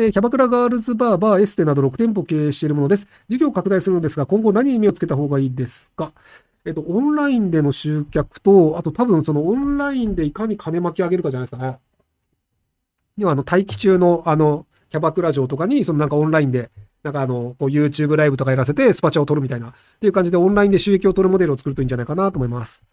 えー、キャバクラガールズバー、バー、エステなど6店舗経営しているものです。事業を拡大するのですが、今後何に目をつけた方がいいですかえっと、オンラインでの集客と、あと多分そのオンラインでいかに金巻き上げるかじゃないですかね。ではあの、待機中の、あの、キャバクラ城とかに、そのなんかオンラインで、なんかあの、こう YouTube ライブとかやらせてスパチャを取るみたいな、っていう感じでオンラインで収益を取るモデルを作るといいんじゃないかなと思います。